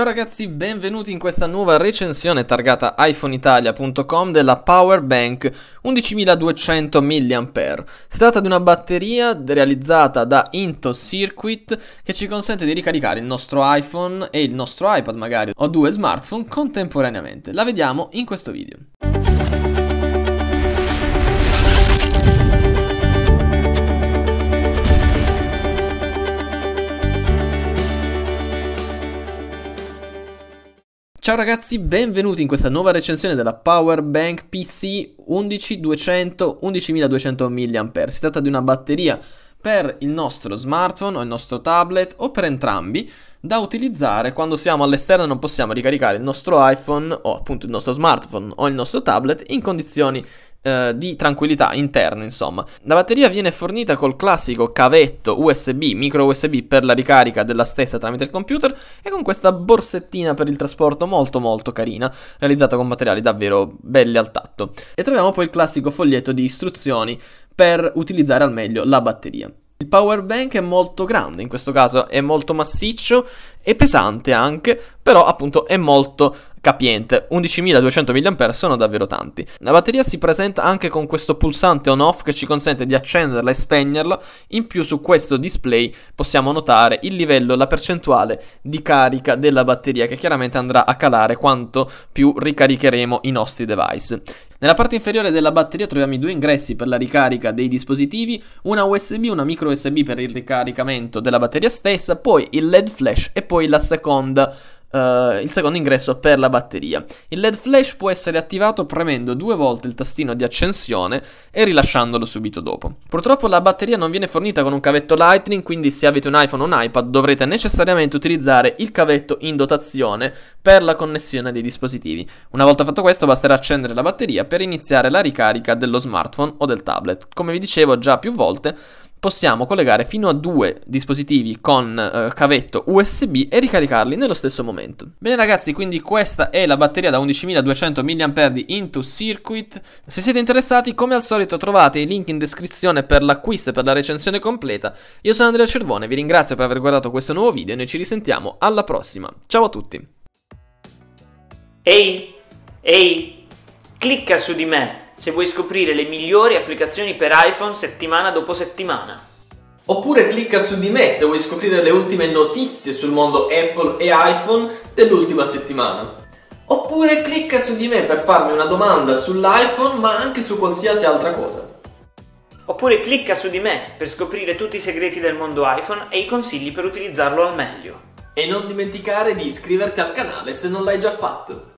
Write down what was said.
Ciao ragazzi, benvenuti in questa nuova recensione targata iPhoneItalia.com della Powerbank 11200 mAh. Si tratta di una batteria realizzata da Into Circuit che ci consente di ricaricare il nostro iPhone e il nostro iPad magari o due smartphone contemporaneamente. La vediamo in questo video. Ciao ragazzi, benvenuti in questa nuova recensione della Powerbank PC 11200 11200 mAh. Si tratta di una batteria per il nostro smartphone o il nostro tablet o per entrambi da utilizzare quando siamo all'esterno e non possiamo ricaricare il nostro iPhone o appunto il nostro smartphone o il nostro tablet in condizioni eh, di tranquillità interna, insomma. La batteria viene fornita col classico cavetto USB, micro USB per la ricarica della stessa tramite il computer e con questa borsettina per il trasporto molto molto carina, realizzata con materiali davvero belli al tatto. E troviamo poi il classico foglietto di istruzioni per utilizzare al meglio la batteria. Il power bank è molto grande, in questo caso è molto massiccio e pesante anche, però appunto è molto capiente. 11.200 mAh sono davvero tanti. La batteria si presenta anche con questo pulsante on-off che ci consente di accenderla e spegnerla. In più su questo display possiamo notare il livello, la percentuale di carica della batteria che chiaramente andrà a calare quanto più ricaricheremo i nostri device. Nella parte inferiore della batteria troviamo i due ingressi per la ricarica dei dispositivi, una USB, una micro USB per il ricaricamento della batteria stessa, poi il LED flash e poi la seconda Uh, il secondo ingresso per la batteria. Il LED flash può essere attivato premendo due volte il tastino di accensione e rilasciandolo subito dopo. Purtroppo la batteria non viene fornita con un cavetto Lightning, quindi se avete un iPhone o un iPad dovrete necessariamente utilizzare il cavetto in dotazione per la connessione dei dispositivi. Una volta fatto questo basterà accendere la batteria per iniziare la ricarica dello smartphone o del tablet. Come vi dicevo già più volte, possiamo collegare fino a due dispositivi con eh, cavetto USB e ricaricarli nello stesso momento. Bene ragazzi, quindi questa è la batteria da 11200 mAh di Into Circuit. Se siete interessati, come al solito trovate i link in descrizione per l'acquisto e per la recensione completa. Io sono Andrea Cervone, vi ringrazio per aver guardato questo nuovo video e noi ci risentiamo alla prossima. Ciao a tutti! Ehi, ehi, clicca su di me! se vuoi scoprire le migliori applicazioni per iPhone settimana dopo settimana. Oppure clicca su di me se vuoi scoprire le ultime notizie sul mondo Apple e iPhone dell'ultima settimana. Oppure clicca su di me per farmi una domanda sull'iPhone ma anche su qualsiasi altra cosa. Oppure clicca su di me per scoprire tutti i segreti del mondo iPhone e i consigli per utilizzarlo al meglio. E non dimenticare di iscriverti al canale se non l'hai già fatto.